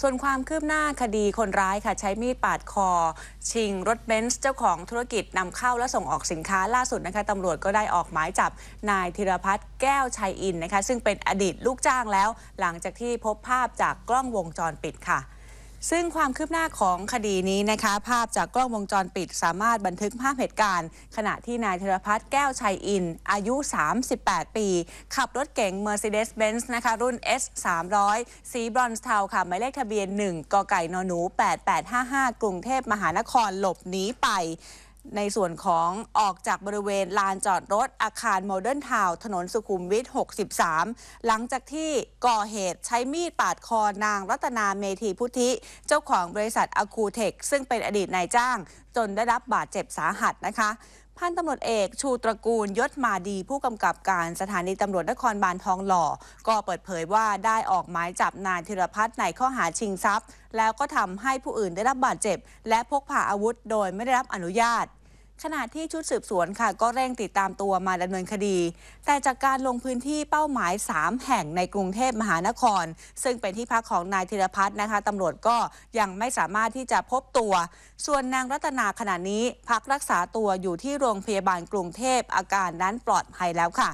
ส่วนความคืบหน้าคดีคนร้ายค่ะ ใช้มีดปาดคอ ชิงรถเบนซ์เจ้าของธุรกิจนำเข้าและส่งออกสินค้าล่าสุดนะคะตำรวจก็ได้ออกหมายจับนายธีรพัฒน์แก้วชัยอินนะคะ ซึ่งเป็นอดีตลูกจ้างแล้วหลังจากที่พบภาพจากกล้องวงจรปิดค่ะซึ่งความคืบหน้าของคดีนี้นะคะภาพจากกล้องวงจรปิดสามารถบันทึกภาพเหตุการณ์ ขณะที่นายธนพัฒน์แก้วชัยอิน อายุ 38 ปี ขับรถเก๋ง Mercedes-Benz นะคะรุ่น S 3 0 0สีบรอนซ์เทาค่ะหมายเลขทะเบียน 1 กไก่นหนู 8855 กรุงเทพมหานครหลบหนีไปในส่วนของออกจากบริเวณลานจอดรถอาคารโมเดิร์นทาวถนนสุขุมวิท 63 หลังจากที่ก่อเหตุใช้มีดปาดคอนางรัตนาเมธีพุทธิเจ้าของบริษัทอะคูเทค ซึ่งเป็นอดีตนายจ้างจนได้รับบาดเจ็บสาหัสนะคะพันตำรวจเอกชูตระกูลยศมาดีผู้กำกับการสถานีตำรวจนครบาลทองหล่อ ก็เปิดเผยว่าได้ออกหมายจับนายธีรพัฒน์ในข้อหาชิงทรัพย์ แล้วก็ทำให้ผู้อื่นได้รับบาดเจ็บ และพกพาอาวุธโดยไม่ได้รับอนุญาตขณะที่ชุดสืบสวนค่ะ ก็เร่งติดตามตัวมาดำเนินคดี แต่จากการลงพื้นที่เป้าหมาย 3 แห่งในกรุงเทพมหานคร ซึ่งเป็นที่พักของนายธีรพัฒน์นะคะตำรวจก็ยังไม่สามารถที่จะพบตัว ส่วนนางรัตนาขณะนี้พักรักษาตัวอยู่ที่โรงพยาบาลกรุงเทพอาการนั้นปลอดภัยแล้วค่ะ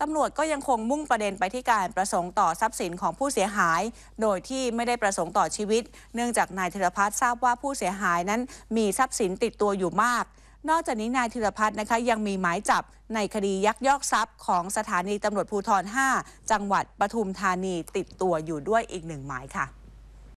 ตำรวจก็ยังคงมุ่งประเด็นไปที่การประสงค์ต่อทรัพย์สินของผู้เสียหาย โดยที่ไม่ได้ประสงค์ต่อชีวิต เนื่องจากนายธีรพัฒน์ทราบว่าผู้เสียหายนั้นมีทรัพย์สินติดตัวอยู่มากนอกจากนี้นายธีรพัฒน์นะคะยังมีหมายจับในคดียักยอกทรัพย์ของสถานีตำรวจภูธร 5 จังหวัดปทุมธานีติดตัวอยู่ด้วยอีกหนึ่งหมายค่ะ